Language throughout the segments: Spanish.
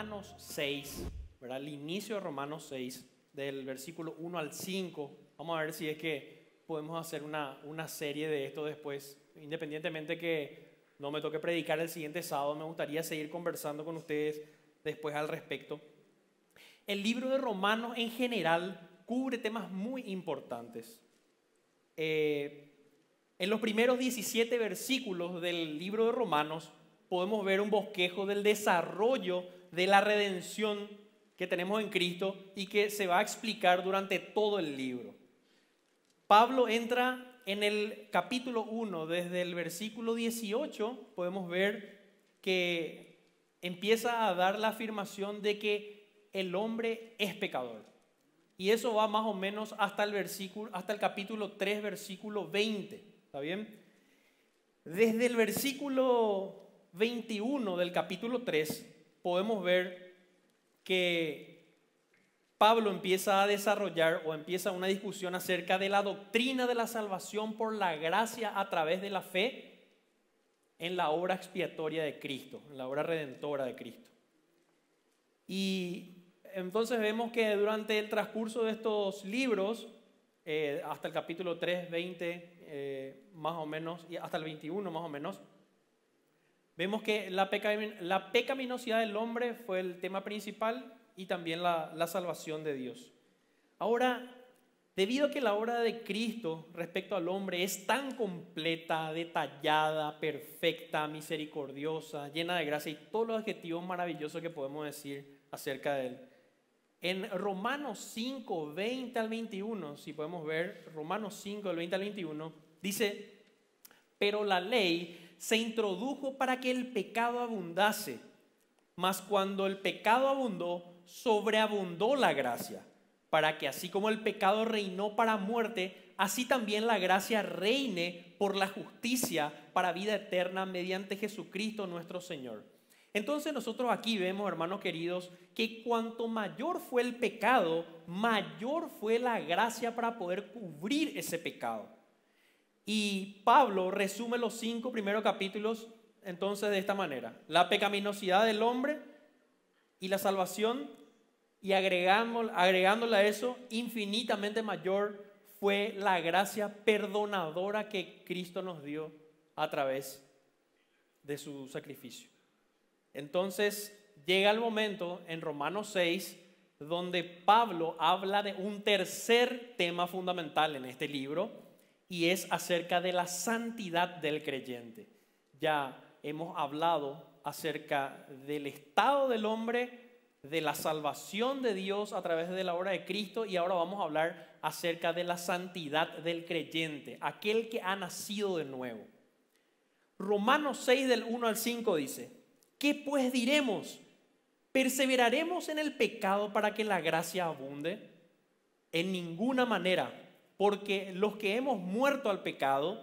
Romanos 6, ¿verdad? El inicio de Romanos 6, del versículo 1 al 5. Vamos a ver si es que podemos hacer una, serie de esto después. Independientemente que no me toque predicar el siguiente sábado, me gustaría seguir conversando con ustedes después al respecto. El libro de Romanos en general cubre temas muy importantes. Eh, en los primeros 17 versículos del libro de Romanos podemos ver un bosquejo del desarrollo de la redención que tenemos en Cristo y que se va a explicar durante todo el libro. Pablo entra en el capítulo 1, desde el versículo 18 podemos ver que empieza a dar la afirmación de que el hombre es pecador. Y eso va más o menos hasta el, versículo, hasta el capítulo 3, versículo 20. ¿Está bien? Desde el versículo 21 del capítulo 3, podemos ver que Pablo empieza a desarrollar o empieza una discusión acerca de la doctrina de la salvación por la gracia a través de la fe en la obra expiatoria de Cristo, en la obra redentora de Cristo. Y entonces vemos que durante el transcurso de estos libros, eh, hasta el capítulo 3, 20, eh, más o menos, y hasta el 21 más o menos, Vemos que la, la pecaminosidad del hombre fue el tema principal y también la, salvación de Dios. Ahora, debido a que la obra de Cristo respecto al hombre es tan completa, detallada, perfecta, misericordiosa, llena de gracia y todos los adjetivos maravillosos que podemos decir acerca de él. En Romanos 5, 20 al 21, si podemos ver, Romanos 5, 20 al 21, dice, pero la ley se introdujo para que el pecado abundase. Mas cuando el pecado abundó, sobreabundó la gracia, para que así como el pecado reinó para muerte, así también la gracia reine por la justicia para vida eterna mediante Jesucristo nuestro Señor. Entonces nosotros aquí vemos, hermanos queridos, que cuanto mayor fue el pecado, mayor fue la gracia para poder cubrir ese pecado. Y Pablo resume los cinco primeros capítulos entonces de esta manera. La pecaminosidad del hombre y la salvación, y agregándole a eso, infinitamente mayor fue la gracia perdonadora que Cristo nos dio a través de su sacrificio. Entonces llega el momento en Romanos 6 donde Pablo habla de un tercer tema fundamental en este libro, y es acerca de la santidad del creyente. Ya hemos hablado acerca del estado del hombre, de la salvación de Dios a través de la obra de Cristo y ahora vamos a hablar acerca de la santidad del creyente, aquel que ha nacido de nuevo. Romanos 6 del 1 al 5 dice, ¿qué pues diremos? ¿Perseveraremos en el pecado para que la gracia abunde? En ninguna manera porque los que hemos muerto al pecado,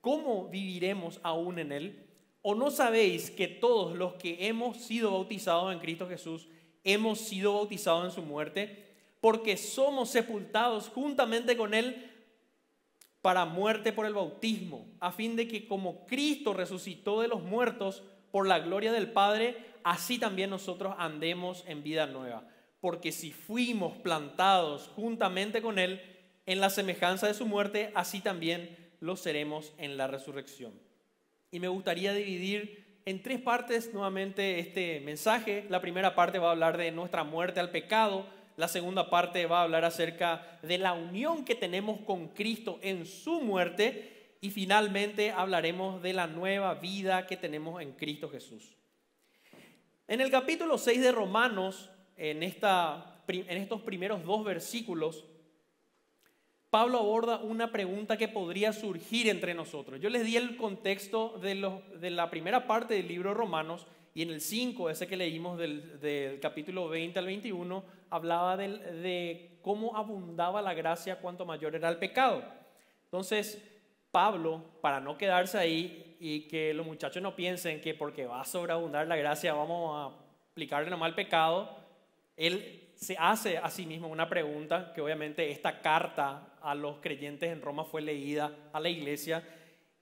¿cómo viviremos aún en él? ¿O no sabéis que todos los que hemos sido bautizados en Cristo Jesús, hemos sido bautizados en su muerte? Porque somos sepultados juntamente con él para muerte por el bautismo, a fin de que como Cristo resucitó de los muertos por la gloria del Padre, así también nosotros andemos en vida nueva. Porque si fuimos plantados juntamente con Él en la semejanza de su muerte, así también lo seremos en la resurrección. Y me gustaría dividir en tres partes nuevamente este mensaje. La primera parte va a hablar de nuestra muerte al pecado. La segunda parte va a hablar acerca de la unión que tenemos con Cristo en su muerte. Y finalmente hablaremos de la nueva vida que tenemos en Cristo Jesús. En el capítulo 6 de Romanos, en, en estos primeros dos versículos, Pablo aborda una pregunta que podría surgir entre nosotros. Yo les di el contexto de, de la primera parte del libro Romanos y en el 5, ese que leímos del, capítulo 20 al 21, hablaba de cómo abundaba la gracia cuanto mayor era el pecado. Entonces, Pablo, para no quedarse ahí y que los muchachos no piensen que porque va a sobreabundar la gracia vamos a aplicarle nomás el pecado, él se hace a sí mismo una pregunta, que obviamente esta carta a los creyentes en Roma fue leída a la iglesia,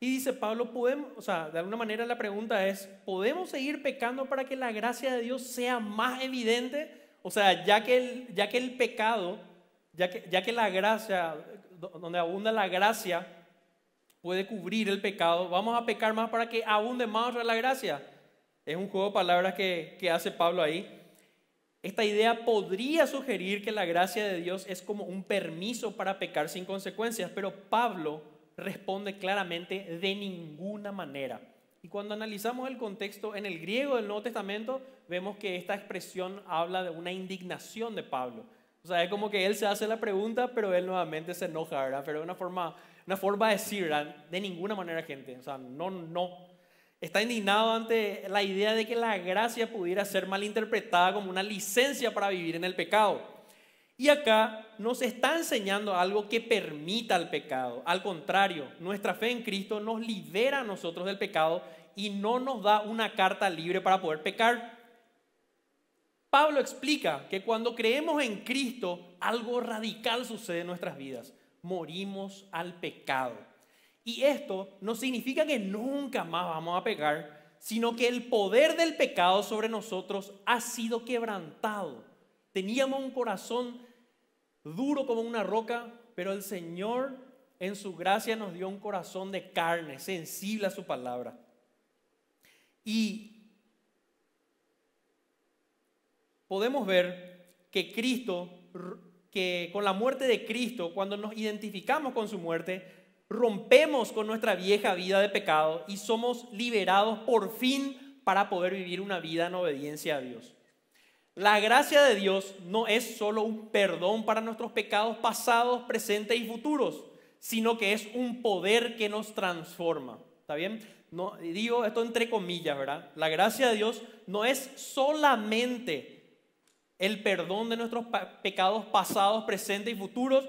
y dice Pablo, podemos, o sea, de alguna manera la pregunta es, ¿podemos seguir pecando para que la gracia de Dios sea más evidente? O sea, ya que el, ya que el pecado, ya que, ya que la gracia, donde abunda la gracia, puede cubrir el pecado, vamos a pecar más para que abunde más la gracia. Es un juego de palabras que hace Pablo ahí. Esta idea podría sugerir que la gracia de Dios es como un permiso para pecar sin consecuencias, pero Pablo responde claramente de ninguna manera. Y cuando analizamos el contexto en el griego del Nuevo Testamento, vemos que esta expresión habla de una indignación de Pablo. O sea, es como que él se hace la pregunta, pero él nuevamente se enoja, ¿verdad? Pero de una forma, una forma de decir, De ninguna manera, gente. O sea, no, no, Está indignado ante la idea de que la gracia pudiera ser malinterpretada como una licencia para vivir en el pecado. Y acá nos está enseñando algo que permita el pecado. Al contrario, nuestra fe en Cristo nos libera a nosotros del pecado y no nos da una carta libre para poder pecar. Pablo explica que cuando creemos en Cristo, algo radical sucede en nuestras vidas. Morimos al pecado. Y esto no significa que nunca más vamos a pecar, sino que el poder del pecado sobre nosotros ha sido quebrantado. Teníamos un corazón duro como una roca, pero el Señor en su gracia nos dio un corazón de carne, sensible a su palabra. Y podemos ver que Cristo, que con la muerte de Cristo, cuando nos identificamos con su muerte, rompemos con nuestra vieja vida de pecado y somos liberados por fin para poder vivir una vida en obediencia a Dios. La gracia de Dios no es solo un perdón para nuestros pecados pasados, presentes y futuros, sino que es un poder que nos transforma. ¿Está bien? digo esto entre comillas, ¿verdad? La gracia de Dios no es solamente el perdón de nuestros pecados pasados, presentes y futuros,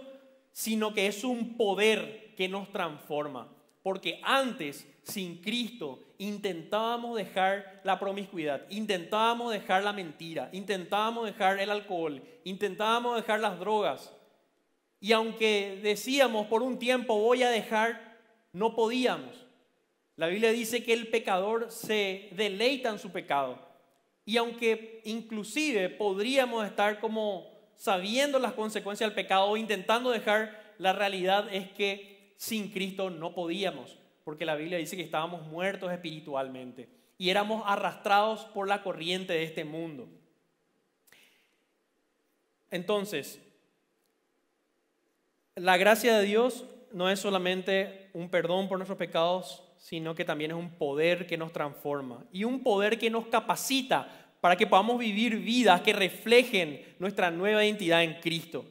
sino que es un poder que nos transforma. Porque antes, sin Cristo, intentábamos dejar la promiscuidad, intentábamos dejar la mentira, intentábamos dejar el alcohol, intentábamos dejar las drogas. Y aunque decíamos por un tiempo voy a dejar, no podíamos. La Biblia dice que el pecador se deleita en su pecado. Y aunque inclusive podríamos estar como sabiendo las consecuencias del pecado o intentando dejar, la realidad es que sin Cristo no podíamos, porque la Biblia dice que estábamos muertos espiritualmente y éramos arrastrados por la corriente de este mundo. Entonces, la gracia de Dios no es solamente un perdón por nuestros pecados, sino que también es un poder que nos transforma y un poder que nos capacita para que podamos vivir vidas que reflejen nuestra nueva identidad en Cristo.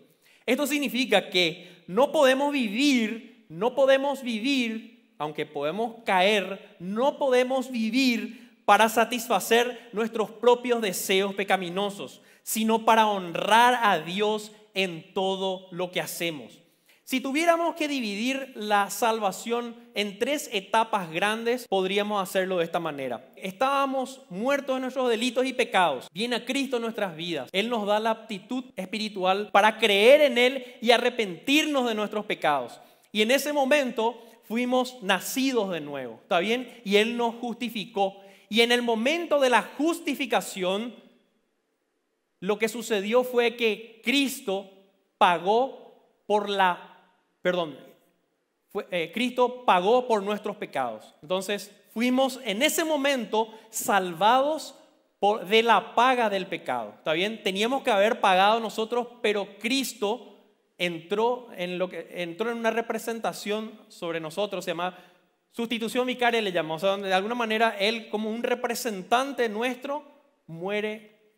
Esto significa que no podemos vivir, no podemos vivir, aunque podemos caer, no podemos vivir para satisfacer nuestros propios deseos pecaminosos, sino para honrar a Dios en todo lo que hacemos. Si tuviéramos que dividir la salvación en tres etapas grandes, podríamos hacerlo de esta manera. Estábamos muertos en nuestros delitos y pecados. Viene a Cristo en nuestras vidas. Él nos da la aptitud espiritual para creer en Él y arrepentirnos de nuestros pecados. Y en ese momento fuimos nacidos de nuevo. ¿Está bien? Y Él nos justificó. Y en el momento de la justificación, lo que sucedió fue que Cristo pagó por la perdón, eh, Cristo pagó por nuestros pecados. Entonces fuimos en ese momento salvados por, de la paga del pecado. ¿Está bien? Teníamos que haber pagado nosotros, pero Cristo entró en, lo que, entró en una representación sobre nosotros, se llama sustitución vicaria, le llamamos, o sea, de alguna manera Él como un representante nuestro muere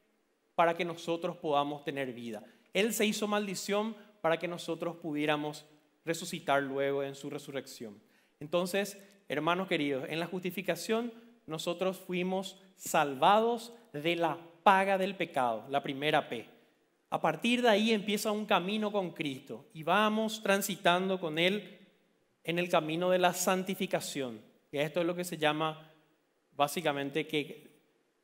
para que nosotros podamos tener vida. Él se hizo maldición para que nosotros pudiéramos resucitar luego en su resurrección. Entonces, hermanos queridos, en la justificación nosotros fuimos salvados de la paga del pecado, la primera P. A partir de ahí empieza un camino con Cristo y vamos transitando con Él en el camino de la santificación. Y esto es lo que se llama básicamente que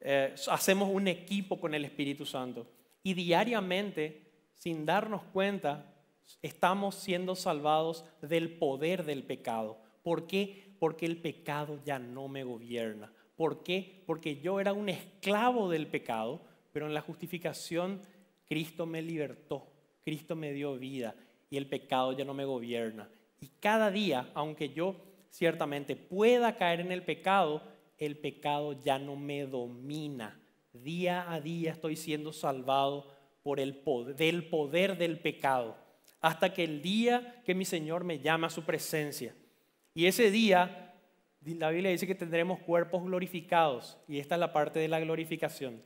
eh, hacemos un equipo con el Espíritu Santo. Y diariamente, sin darnos cuenta, Estamos siendo salvados del poder del pecado. ¿Por qué? Porque el pecado ya no me gobierna. ¿Por qué? Porque yo era un esclavo del pecado, pero en la justificación Cristo me libertó, Cristo me dio vida y el pecado ya no me gobierna. Y cada día, aunque yo ciertamente pueda caer en el pecado, el pecado ya no me domina. Día a día estoy siendo salvado por el poder, del poder del pecado hasta que el día que mi Señor me llama a su presencia. Y ese día, la Biblia dice que tendremos cuerpos glorificados, y esta es la parte de la glorificación,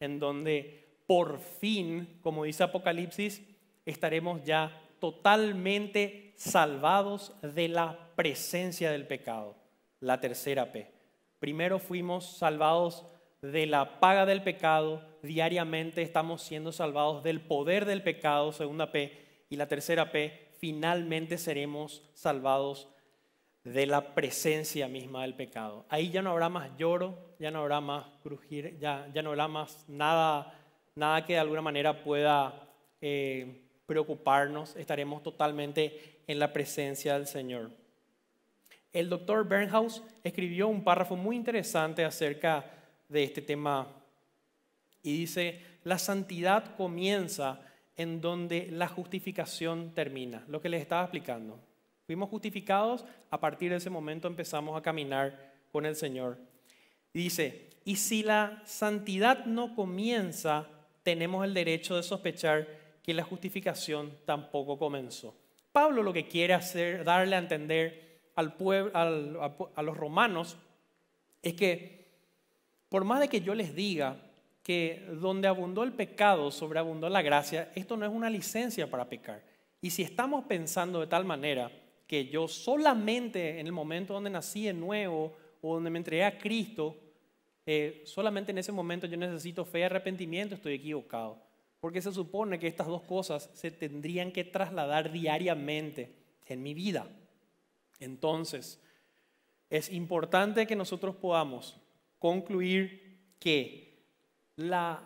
en donde por fin, como dice Apocalipsis, estaremos ya totalmente salvados de la presencia del pecado, la tercera P. Primero fuimos salvados de la paga del pecado, diariamente estamos siendo salvados del poder del pecado, segunda P, y la tercera P, finalmente seremos salvados de la presencia misma del pecado. Ahí ya no habrá más lloro, ya no habrá más crujir, ya, ya no habrá más nada, nada que de alguna manera pueda eh, preocuparnos. Estaremos totalmente en la presencia del Señor. El doctor Bernhaus escribió un párrafo muy interesante acerca de este tema y dice, la santidad comienza en donde la justificación termina, lo que les estaba explicando. Fuimos justificados, a partir de ese momento empezamos a caminar con el Señor. Dice, y si la santidad no comienza, tenemos el derecho de sospechar que la justificación tampoco comenzó. Pablo lo que quiere hacer, darle a entender al pueblo, a los romanos, es que por más de que yo les diga que donde abundó el pecado, sobreabundó la gracia, esto no es una licencia para pecar. Y si estamos pensando de tal manera que yo solamente en el momento donde nací de nuevo o donde me entregué a Cristo, eh, solamente en ese momento yo necesito fe y arrepentimiento, estoy equivocado. Porque se supone que estas dos cosas se tendrían que trasladar diariamente en mi vida. Entonces, es importante que nosotros podamos concluir que la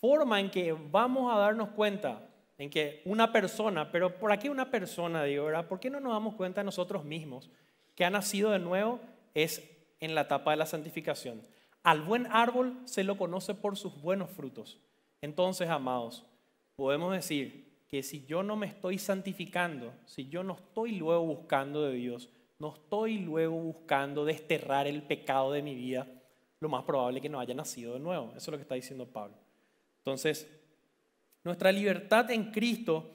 forma en que vamos a darnos cuenta en que una persona, pero ¿por aquí una persona, digo, verdad? ¿Por qué no nos damos cuenta nosotros mismos que ha nacido de nuevo? Es en la etapa de la santificación. Al buen árbol se lo conoce por sus buenos frutos. Entonces, amados, podemos decir que si yo no me estoy santificando, si yo no estoy luego buscando de Dios, no estoy luego buscando desterrar el pecado de mi vida, lo más probable es que no haya nacido de nuevo. Eso es lo que está diciendo Pablo. Entonces, nuestra libertad en Cristo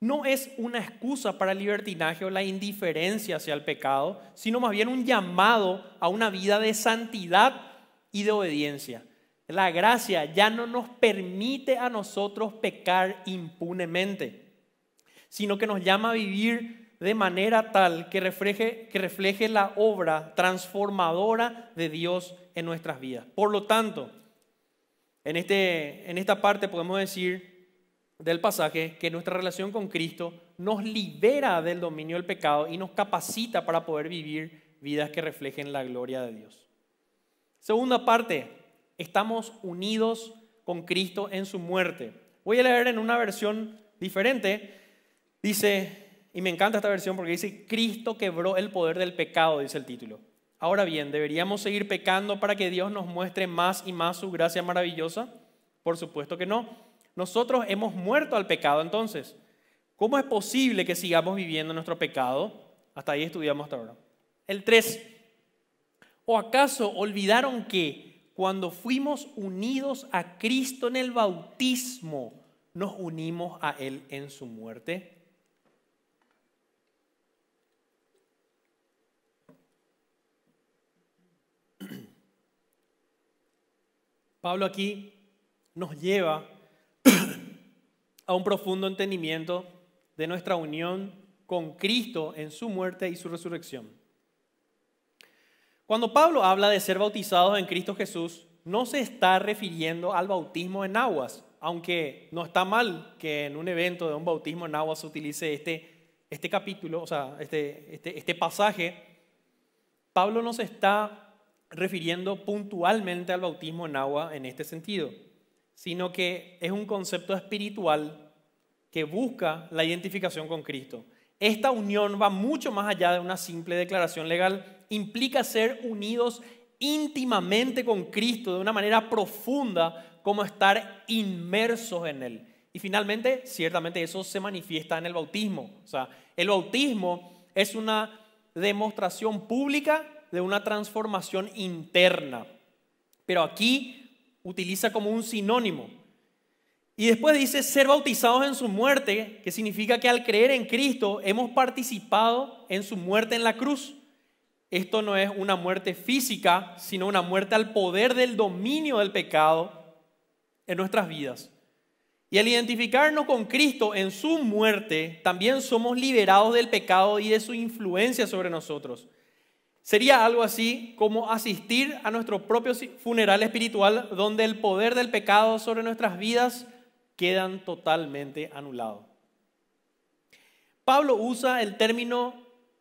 no es una excusa para el libertinaje o la indiferencia hacia el pecado, sino más bien un llamado a una vida de santidad y de obediencia. La gracia ya no nos permite a nosotros pecar impunemente, sino que nos llama a vivir de manera tal que refleje, que refleje la obra transformadora de Dios en nuestras vidas. Por lo tanto, en, este, en esta parte podemos decir del pasaje que nuestra relación con Cristo nos libera del dominio del pecado y nos capacita para poder vivir vidas que reflejen la gloria de Dios. Segunda parte, estamos unidos con Cristo en su muerte. Voy a leer en una versión diferente. Dice, y me encanta esta versión porque dice, Cristo quebró el poder del pecado, dice el título. Ahora bien, ¿deberíamos seguir pecando para que Dios nos muestre más y más su gracia maravillosa? Por supuesto que no. Nosotros hemos muerto al pecado entonces. ¿Cómo es posible que sigamos viviendo nuestro pecado? Hasta ahí estudiamos hasta ahora. El 3. ¿O acaso olvidaron que cuando fuimos unidos a Cristo en el bautismo, nos unimos a Él en su muerte? Pablo aquí nos lleva a un profundo entendimiento de nuestra unión con Cristo en su muerte y su resurrección. Cuando Pablo habla de ser bautizados en Cristo Jesús, no se está refiriendo al bautismo en aguas, aunque no está mal que en un evento de un bautismo en aguas se utilice este, este capítulo, o sea, este, este, este pasaje, Pablo nos está refiriendo puntualmente al bautismo en agua en este sentido, sino que es un concepto espiritual que busca la identificación con Cristo. Esta unión va mucho más allá de una simple declaración legal, implica ser unidos íntimamente con Cristo de una manera profunda, como estar inmersos en Él. Y finalmente, ciertamente eso se manifiesta en el bautismo. O sea, el bautismo es una demostración pública de una transformación interna. Pero aquí utiliza como un sinónimo. Y después dice ser bautizados en su muerte, que significa que al creer en Cristo hemos participado en su muerte en la cruz. Esto no es una muerte física, sino una muerte al poder del dominio del pecado en nuestras vidas. Y al identificarnos con Cristo en su muerte, también somos liberados del pecado y de su influencia sobre nosotros. Sería algo así como asistir a nuestro propio funeral espiritual donde el poder del pecado sobre nuestras vidas quedan totalmente anulado. Pablo usa el término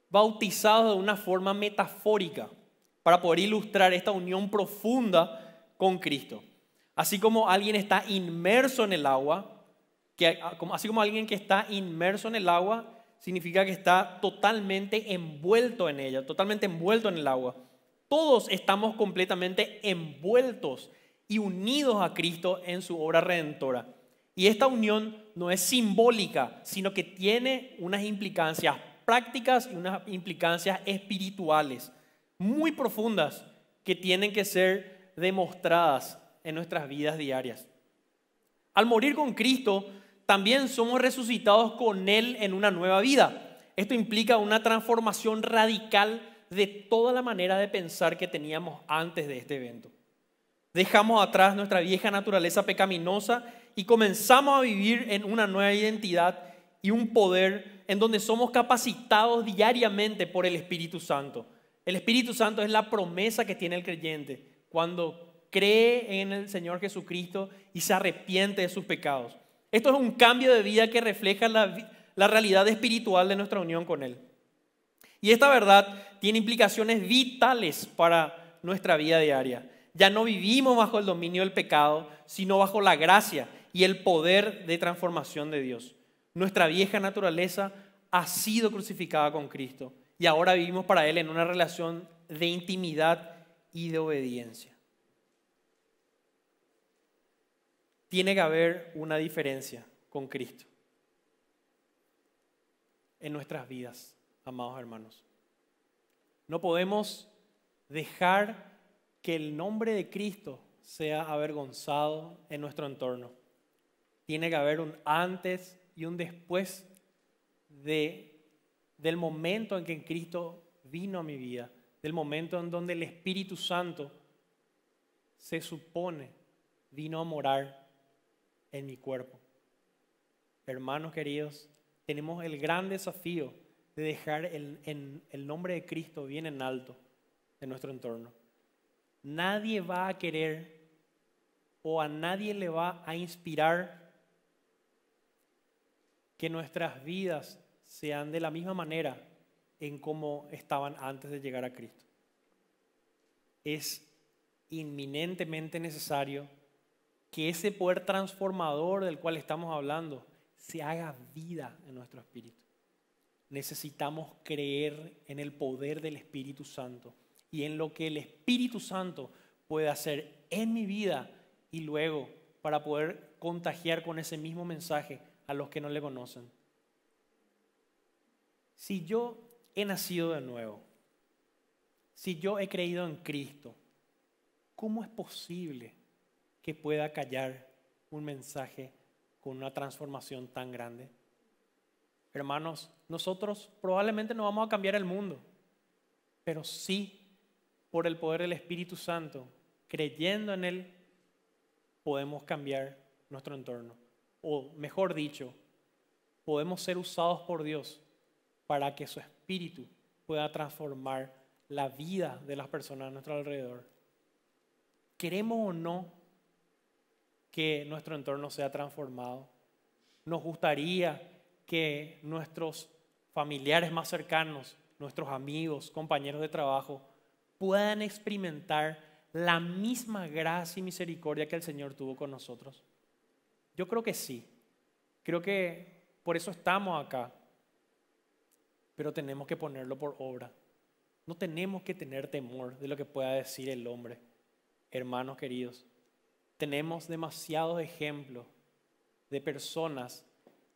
bautizado de una forma metafórica para poder ilustrar esta unión profunda con Cristo. Así como alguien está inmerso en el agua, así como alguien que está inmerso en el agua significa que está totalmente envuelto en ella, totalmente envuelto en el agua. Todos estamos completamente envueltos y unidos a Cristo en su obra redentora. Y esta unión no es simbólica, sino que tiene unas implicancias prácticas y unas implicancias espirituales muy profundas que tienen que ser demostradas en nuestras vidas diarias. Al morir con Cristo, también somos resucitados con Él en una nueva vida. Esto implica una transformación radical de toda la manera de pensar que teníamos antes de este evento. Dejamos atrás nuestra vieja naturaleza pecaminosa y comenzamos a vivir en una nueva identidad y un poder en donde somos capacitados diariamente por el Espíritu Santo. El Espíritu Santo es la promesa que tiene el creyente cuando cree en el Señor Jesucristo y se arrepiente de sus pecados. Esto es un cambio de vida que refleja la, realidad espiritual de nuestra unión con Él. Y esta verdad tiene implicaciones vitales para nuestra vida diaria. Ya no vivimos bajo el dominio del pecado, sino bajo la gracia y el poder de transformación de Dios. Nuestra vieja naturaleza ha sido crucificada con Cristo y ahora vivimos para Él en una relación de intimidad y de obediencia. tiene que haber una diferencia con Cristo en nuestras vidas, amados hermanos. No podemos dejar que el nombre de Cristo sea avergonzado en nuestro entorno. Tiene que haber un antes y un después de, del momento en que Cristo vino a mi vida, del momento en donde el Espíritu Santo se supone vino a morar en mi cuerpo. Hermanos queridos, tenemos el gran desafío de dejar el, el nombre de Cristo bien en alto en nuestro entorno. Nadie va a querer o a nadie le va a inspirar que nuestras vidas sean de la misma manera en cómo estaban antes de llegar a Cristo. Es inminentemente necesario que ese poder transformador del cual estamos hablando se haga vida en nuestro espíritu. Necesitamos creer en el poder del Espíritu Santo y en lo que el Espíritu Santo puede hacer en mi vida y luego para poder contagiar con ese mismo mensaje a los que no le conocen. Si yo he nacido de nuevo, si yo he creído en Cristo, ¿cómo es posible que pueda callar un mensaje con una transformación tan grande. Hermanos, nosotros probablemente no vamos a cambiar el mundo, pero sí por el poder del Espíritu Santo, creyendo en Él, podemos cambiar nuestro entorno. O mejor dicho, podemos ser usados por Dios para que su Espíritu pueda transformar la vida de las personas a nuestro alrededor. Queremos o no, que nuestro entorno sea transformado. Nos gustaría que nuestros familiares más cercanos, nuestros amigos, compañeros de trabajo, puedan experimentar la misma gracia y misericordia que el Señor tuvo con nosotros. Yo creo que sí. Creo que por eso estamos acá. Pero tenemos que ponerlo por obra. No tenemos que tener temor de lo que pueda decir el hombre. Hermanos queridos, tenemos demasiados ejemplos de personas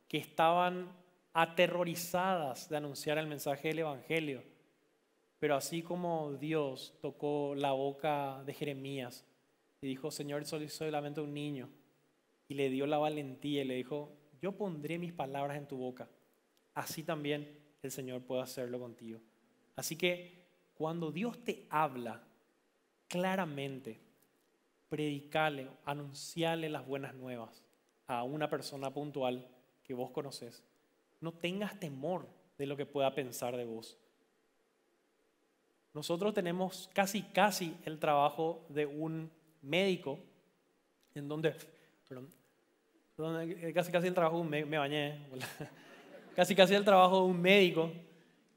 que estaban aterrorizadas de anunciar el mensaje del Evangelio. Pero así como Dios tocó la boca de Jeremías y dijo, Señor, soy solamente un niño, y le dio la valentía y le dijo, yo pondré mis palabras en tu boca. Así también el Señor puede hacerlo contigo. Así que cuando Dios te habla claramente, predicale, anunciale las buenas nuevas a una persona puntual que vos conoces. No tengas temor de lo que pueda pensar de vos. Nosotros tenemos casi, casi el trabajo de un médico, en donde, perdón, eh, casi, casi el trabajo de un médico, me bañé, casi, casi el trabajo de un médico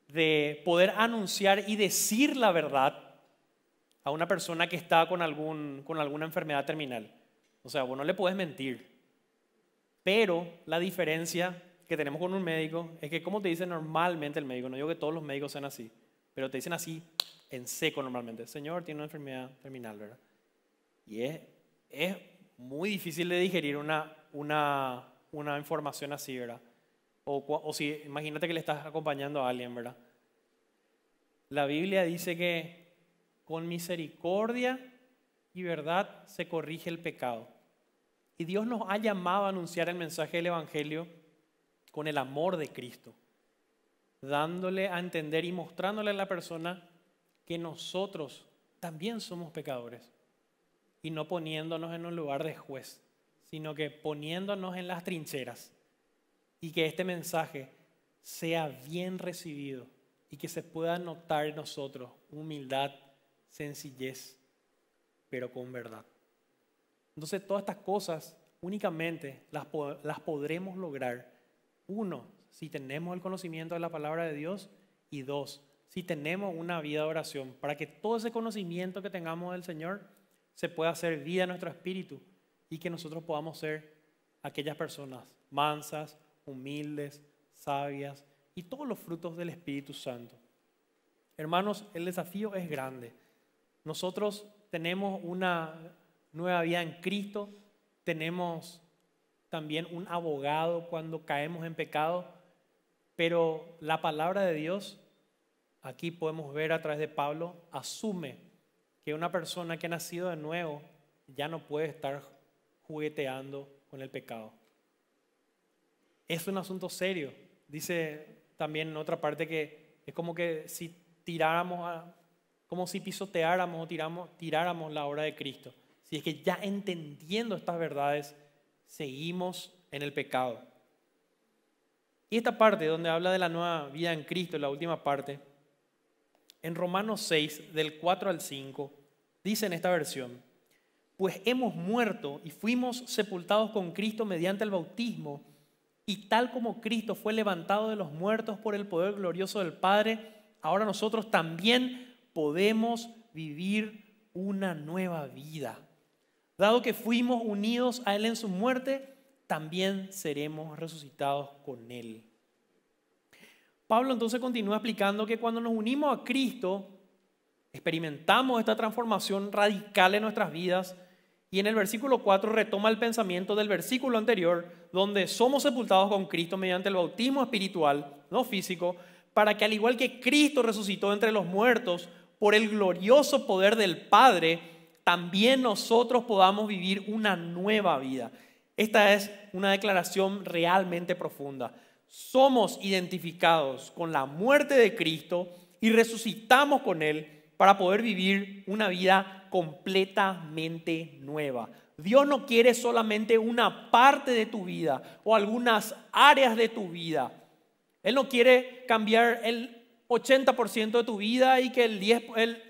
de poder anunciar y decir la verdad a una persona que está con, algún, con alguna enfermedad terminal. O sea, vos no le puedes mentir. Pero la diferencia que tenemos con un médico es que como te dice normalmente el médico, no digo que todos los médicos sean así, pero te dicen así en seco normalmente, señor, tiene una enfermedad terminal, ¿verdad? Y es, es muy difícil de digerir una, una, una información así, ¿verdad? O, o si imagínate que le estás acompañando a alguien, ¿verdad? La Biblia dice que con misericordia y verdad se corrige el pecado. Y Dios nos ha llamado a anunciar el mensaje del Evangelio con el amor de Cristo, dándole a entender y mostrándole a la persona que nosotros también somos pecadores y no poniéndonos en un lugar de juez, sino que poniéndonos en las trincheras y que este mensaje sea bien recibido y que se pueda notar en nosotros humildad, sencillez, pero con verdad. Entonces todas estas cosas únicamente las, podremos lograr, uno, si tenemos el conocimiento de la palabra de Dios y dos, si tenemos una vida de oración, para que todo ese conocimiento que tengamos del Señor se pueda hacer vida en nuestro espíritu y que nosotros podamos ser aquellas personas mansas, humildes, sabias y todos los frutos del Espíritu Santo. Hermanos, el desafío es grande. Nosotros tenemos una nueva vida en Cristo, tenemos también un abogado cuando caemos en pecado, pero la palabra de Dios, aquí podemos ver a través de Pablo, asume que una persona que ha nacido de nuevo ya no puede estar jugueteando con el pecado. Es un asunto serio. Dice también en otra parte que es como que si tiráramos a, como si pisoteáramos o tiráramos la obra de Cristo. Si es que ya entendiendo estas verdades, seguimos en el pecado. Y esta parte donde habla de la nueva vida en Cristo, la última parte, en Romanos 6, del 4 al 5, dice en esta versión, pues hemos muerto y fuimos sepultados con Cristo mediante el bautismo, y tal como Cristo fue levantado de los muertos por el poder glorioso del Padre, ahora nosotros también podemos vivir una nueva vida. Dado que fuimos unidos a Él en su muerte, también seremos resucitados con Él. Pablo entonces continúa explicando que cuando nos unimos a Cristo, experimentamos esta transformación radical en nuestras vidas y en el versículo 4 retoma el pensamiento del versículo anterior, donde somos sepultados con Cristo mediante el bautismo espiritual, no físico, para que al igual que Cristo resucitó entre los muertos por el glorioso poder del Padre, también nosotros podamos vivir una nueva vida. Esta es una declaración realmente profunda. Somos identificados con la muerte de Cristo y resucitamos con Él para poder vivir una vida completamente nueva. Dios no quiere solamente una parte de tu vida o algunas áreas de tu vida. Él no quiere cambiar el 80% de tu vida y que el, 10,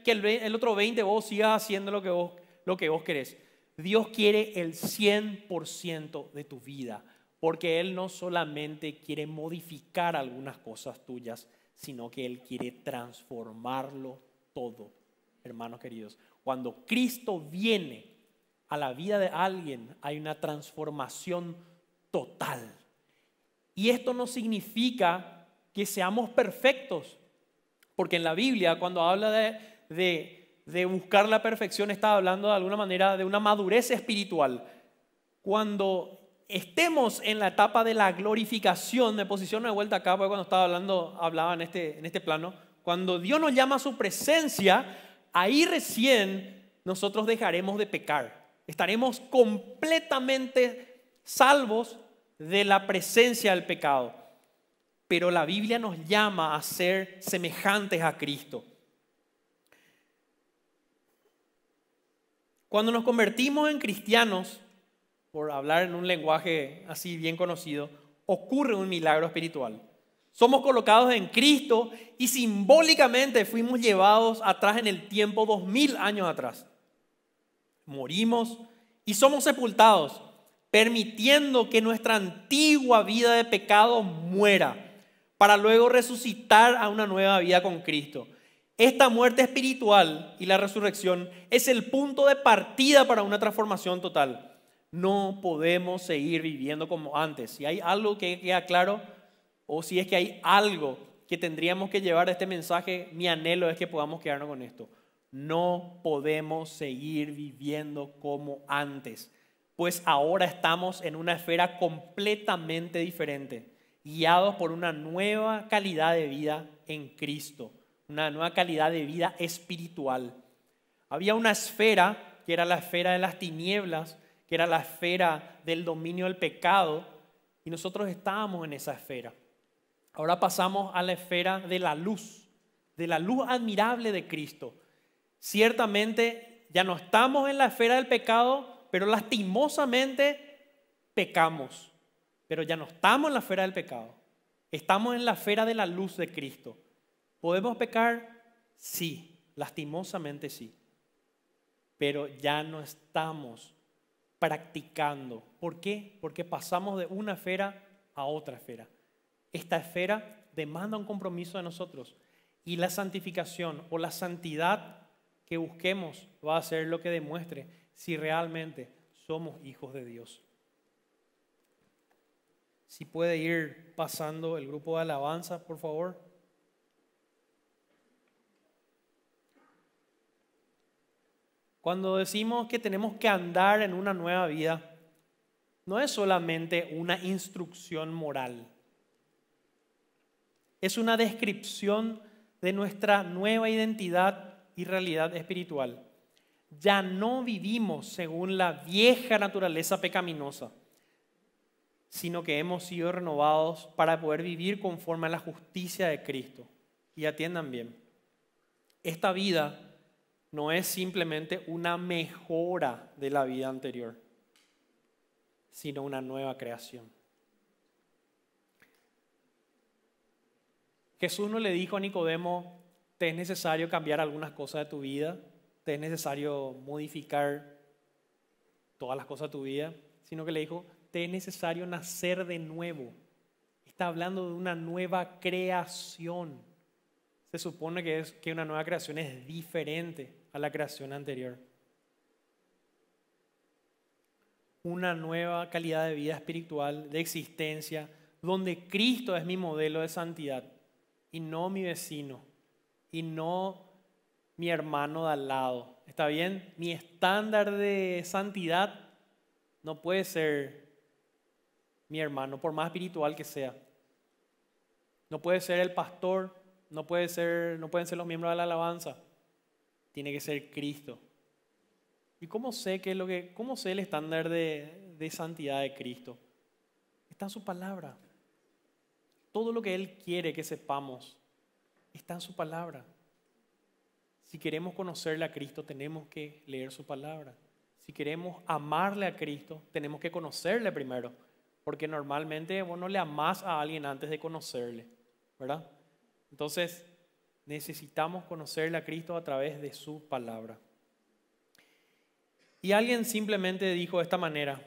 que el, otro 20 vos sigas haciendo lo que vos, lo que vos querés. Dios quiere el 100% de tu vida, porque Él no solamente quiere modificar algunas cosas tuyas, sino que Él quiere transformarlo todo, hermanos queridos. Cuando Cristo viene a la vida de alguien, hay una transformación total. Y esto no significa que seamos perfectos, porque en la Biblia, cuando habla de, buscar la perfección, está hablando de alguna manera de una madurez espiritual. Cuando estemos en la etapa de la glorificación, me posiciono de vuelta acá, porque cuando estaba hablando, hablaba este, en este plano, cuando Dios nos llama a su presencia, ahí recién nosotros dejaremos de pecar. Estaremos completamente salvos de la presencia del pecado pero la Biblia nos llama a ser semejantes a Cristo. Cuando nos convertimos en cristianos, por hablar en un lenguaje así bien conocido, ocurre un milagro espiritual. Somos colocados en Cristo y simbólicamente fuimos llevados atrás en el tiempo, dos mil años atrás. Morimos y somos sepultados, permitiendo que nuestra antigua vida de pecado muera para luego resucitar a una nueva vida con Cristo. Esta muerte espiritual y la resurrección es el punto de partida para una transformación total. No podemos seguir viviendo como antes. Si hay algo que queda claro, o si es que hay algo que tendríamos que llevar a este mensaje, mi anhelo es que podamos quedarnos con esto. No podemos seguir viviendo como antes, pues ahora estamos en una esfera completamente diferente guiados por una nueva calidad de vida en Cristo, una nueva calidad de vida espiritual. Había una esfera, que era la esfera de las tinieblas, que era la esfera del dominio del pecado, y nosotros estábamos en esa esfera. Ahora pasamos a la esfera de la luz, de la luz admirable de Cristo. Ciertamente ya no estamos en la esfera del pecado, pero lastimosamente pecamos. Pero ya no estamos en la esfera del pecado. Estamos en la esfera de la luz de Cristo. ¿Podemos pecar? Sí, lastimosamente sí. Pero ya no estamos practicando. ¿Por qué? Porque pasamos de una esfera a otra esfera. Esta esfera demanda un compromiso de nosotros. Y la santificación o la santidad que busquemos va a ser lo que demuestre si realmente somos hijos de Dios. Si puede ir pasando el grupo de alabanza, por favor. Cuando decimos que tenemos que andar en una nueva vida, no es solamente una instrucción moral, es una descripción de nuestra nueva identidad y realidad espiritual. Ya no vivimos según la vieja naturaleza pecaminosa sino que hemos sido renovados para poder vivir conforme a la justicia de Cristo. Y atiendan bien, esta vida no es simplemente una mejora de la vida anterior, sino una nueva creación. Jesús no le dijo a Nicodemo, te es necesario cambiar algunas cosas de tu vida, te es necesario modificar todas las cosas de tu vida, sino que le dijo, es necesario nacer de nuevo. Está hablando de una nueva creación. Se supone que, que una nueva creación es diferente a la creación anterior. Una nueva calidad de vida espiritual, de existencia, donde Cristo es mi modelo de santidad y no mi vecino y no mi hermano de al lado. ¿Está bien? Mi estándar de santidad no puede ser mi hermano, por más espiritual que sea. No puede ser el pastor, no, puede ser, no pueden ser los miembros de la alabanza. Tiene que ser Cristo. ¿Y cómo sé, que lo que, cómo sé el estándar de, de santidad de Cristo? Está en su palabra. Todo lo que Él quiere que sepamos está en su palabra. Si queremos conocerle a Cristo, tenemos que leer su palabra. Si queremos amarle a Cristo, tenemos que conocerle primero. Porque normalmente vos no le amás a alguien antes de conocerle, ¿verdad? Entonces, necesitamos conocerle a Cristo a través de su palabra. Y alguien simplemente dijo de esta manera,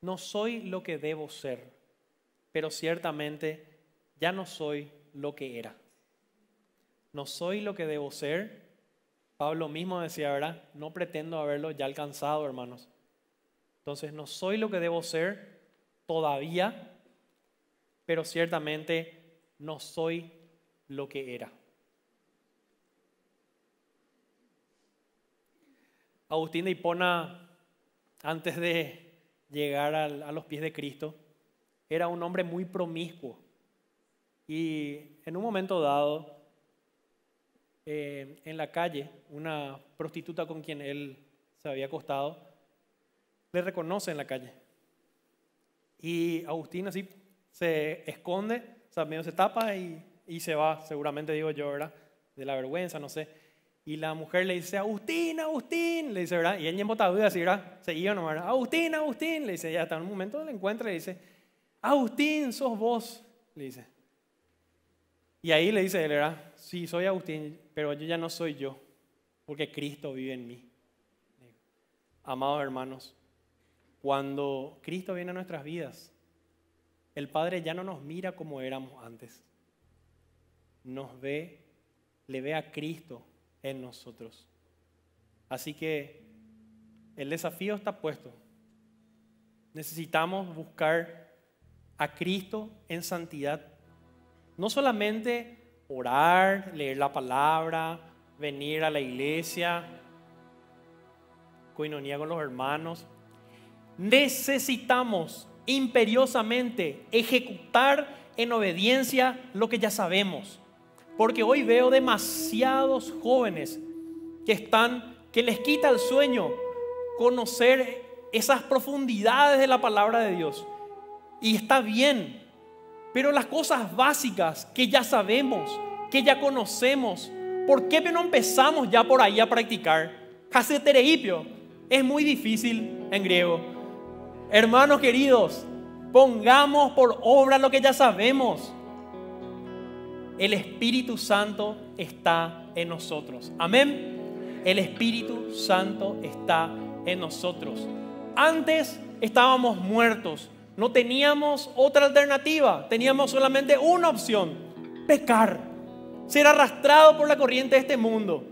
no soy lo que debo ser, pero ciertamente ya no soy lo que era. No soy lo que debo ser. Pablo mismo decía, ¿verdad? No pretendo haberlo ya alcanzado, hermanos. Entonces, no soy lo que debo ser, todavía, pero ciertamente no soy lo que era. Agustín de Hipona, antes de llegar a los pies de Cristo, era un hombre muy promiscuo. Y en un momento dado, eh, en la calle, una prostituta con quien él se había acostado, le reconoce en la calle y Agustín así se esconde, o sea, medio se tapa y, y se va, seguramente digo yo, ¿verdad? De la vergüenza, no sé. Y la mujer le dice, Agustín, Agustín, le dice, ¿verdad? Y él en botadura, así, ¿verdad? Seguido nomás, ¿verdad? Agustín, Agustín, le dice, ya hasta un momento le encuentra y le dice, Agustín, sos vos, le dice. Y ahí le dice él, ¿verdad? Sí, soy Agustín, pero yo ya no soy yo, porque Cristo vive en mí. Amados hermanos, cuando Cristo viene a nuestras vidas, el Padre ya no nos mira como éramos antes. Nos ve, le ve a Cristo en nosotros. Así que el desafío está puesto. Necesitamos buscar a Cristo en santidad. No solamente orar, leer la palabra, venir a la iglesia, coinonía con los hermanos, necesitamos imperiosamente ejecutar en obediencia lo que ya sabemos. Porque hoy veo demasiados jóvenes que están, que les quita el sueño conocer esas profundidades de la palabra de Dios. Y está bien, pero las cosas básicas que ya sabemos, que ya conocemos, ¿por qué no empezamos ya por ahí a practicar? Hace es muy difícil en griego. Hermanos queridos, pongamos por obra lo que ya sabemos. El Espíritu Santo está en nosotros. Amén. El Espíritu Santo está en nosotros. Antes estábamos muertos. No teníamos otra alternativa. Teníamos solamente una opción. Pecar. Ser arrastrado por la corriente de este mundo.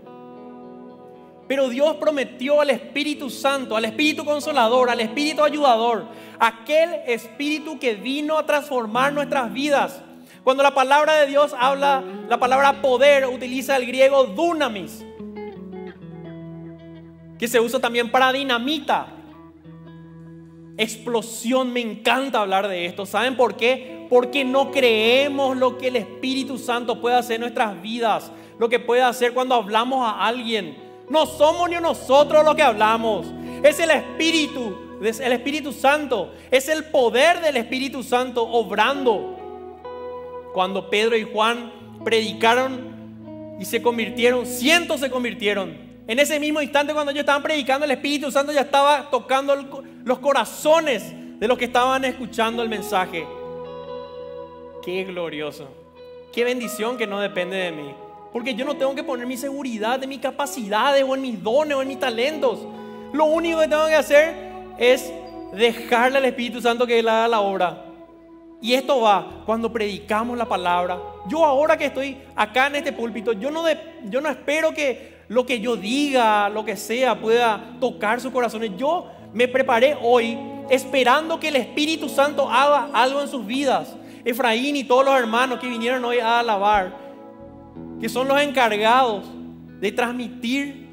Pero Dios prometió al Espíritu Santo, al Espíritu Consolador, al Espíritu Ayudador, aquel Espíritu que vino a transformar nuestras vidas. Cuando la palabra de Dios habla, la palabra poder utiliza el griego dunamis, que se usa también para dinamita. Explosión, me encanta hablar de esto. ¿Saben por qué? Porque no creemos lo que el Espíritu Santo puede hacer en nuestras vidas, lo que puede hacer cuando hablamos a alguien, no somos ni nosotros los que hablamos. Es el Espíritu, el Espíritu Santo. Es el poder del Espíritu Santo obrando. Cuando Pedro y Juan predicaron y se convirtieron, cientos se convirtieron. En ese mismo instante cuando ellos estaban predicando, el Espíritu Santo ya estaba tocando los corazones de los que estaban escuchando el mensaje. Qué glorioso. Qué bendición que no depende de mí. Porque yo no tengo que poner mi seguridad en mis capacidades o en mis dones o en mis talentos. Lo único que tengo que hacer es dejarle al Espíritu Santo que él haga la obra. Y esto va cuando predicamos la palabra. Yo ahora que estoy acá en este púlpito, yo no, yo no espero que lo que yo diga, lo que sea, pueda tocar sus corazones. Yo me preparé hoy esperando que el Espíritu Santo haga algo en sus vidas. Efraín y todos los hermanos que vinieron hoy a alabar, que son los encargados de transmitir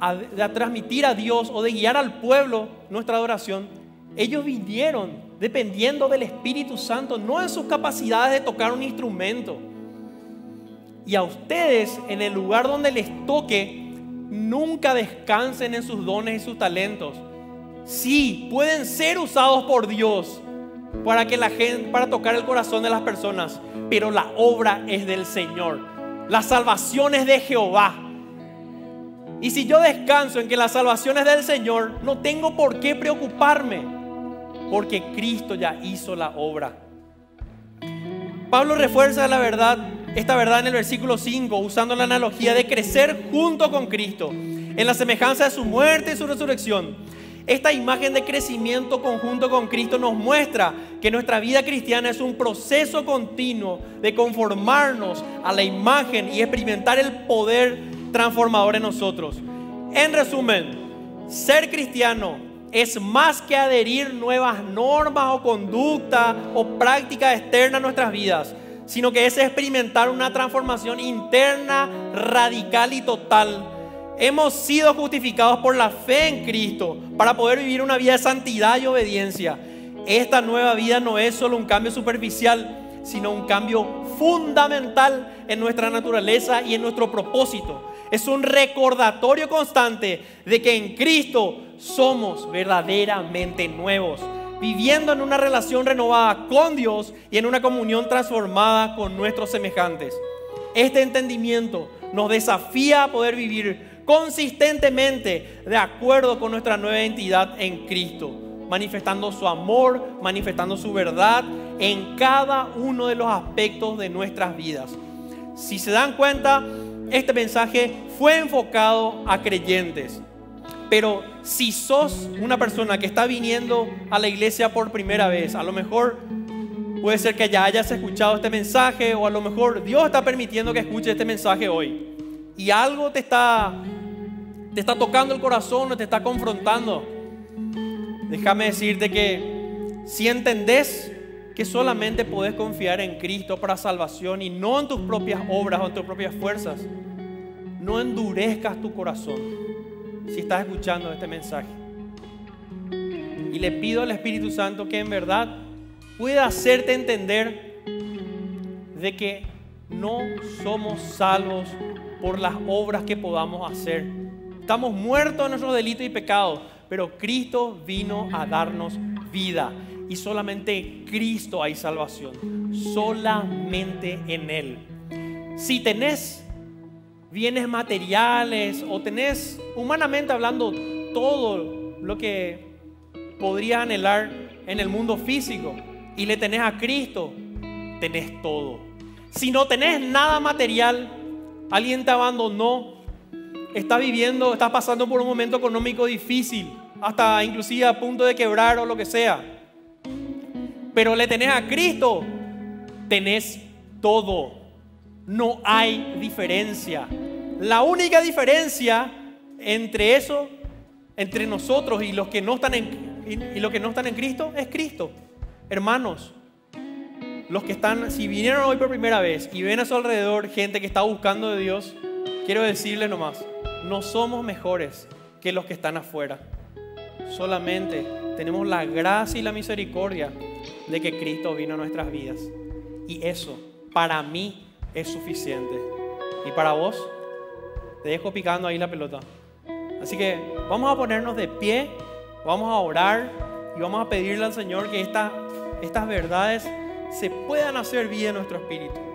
a, transmitir a Dios o de guiar al pueblo nuestra adoración, ellos vinieron dependiendo del Espíritu Santo, no en sus capacidades de tocar un instrumento. Y a ustedes, en el lugar donde les toque, nunca descansen en sus dones y sus talentos. Sí, pueden ser usados por Dios, para que la gente para tocar el corazón de las personas, pero la obra es del Señor. La salvación es de Jehová. Y si yo descanso en que la salvación es del Señor, no tengo por qué preocuparme, porque Cristo ya hizo la obra. Pablo refuerza la verdad, esta verdad en el versículo 5, usando la analogía de crecer junto con Cristo, en la semejanza de su muerte y su resurrección esta imagen de crecimiento conjunto con Cristo nos muestra que nuestra vida cristiana es un proceso continuo de conformarnos a la imagen y experimentar el poder transformador en nosotros. En resumen, ser cristiano es más que adherir nuevas normas o conductas o prácticas externas a nuestras vidas, sino que es experimentar una transformación interna radical y total hemos sido justificados por la fe en Cristo para poder vivir una vida de santidad y obediencia. Esta nueva vida no es solo un cambio superficial, sino un cambio fundamental en nuestra naturaleza y en nuestro propósito. Es un recordatorio constante de que en Cristo somos verdaderamente nuevos, viviendo en una relación renovada con Dios y en una comunión transformada con nuestros semejantes. Este entendimiento nos desafía a poder vivir consistentemente de acuerdo con nuestra nueva identidad en Cristo, manifestando su amor, manifestando su verdad en cada uno de los aspectos de nuestras vidas. Si se dan cuenta, este mensaje fue enfocado a creyentes. Pero si sos una persona que está viniendo a la iglesia por primera vez, a lo mejor puede ser que ya hayas escuchado este mensaje o a lo mejor Dios está permitiendo que escuche este mensaje hoy y algo te está, te está tocando el corazón o te está confrontando, déjame decirte que si entendés que solamente podés confiar en Cristo para salvación y no en tus propias obras o en tus propias fuerzas, no endurezcas tu corazón si estás escuchando este mensaje. Y le pido al Espíritu Santo que en verdad pueda hacerte entender de que no somos salvos por las obras que podamos hacer. Estamos muertos en nuestros delitos y pecados, pero Cristo vino a darnos vida. Y solamente Cristo hay salvación. Solamente en Él. Si tenés bienes materiales o tenés, humanamente hablando, todo lo que podría anhelar en el mundo físico y le tenés a Cristo, tenés todo. Si no tenés nada material, Alguien te abandonó, está viviendo, está pasando por un momento económico difícil, hasta inclusive a punto de quebrar o lo que sea. Pero le tenés a Cristo, tenés todo. No hay diferencia. La única diferencia entre eso, entre nosotros y los que no están en, y los que no están en Cristo, es Cristo. Hermanos, los que están, si vinieron hoy por primera vez y ven a su alrededor gente que está buscando de Dios, quiero decirles nomás, no somos mejores que los que están afuera. Solamente tenemos la gracia y la misericordia de que Cristo vino a nuestras vidas. Y eso, para mí, es suficiente. Y para vos, te dejo picando ahí la pelota. Así que vamos a ponernos de pie, vamos a orar y vamos a pedirle al Señor que estas verdades se puedan hacer bien nuestro espíritu.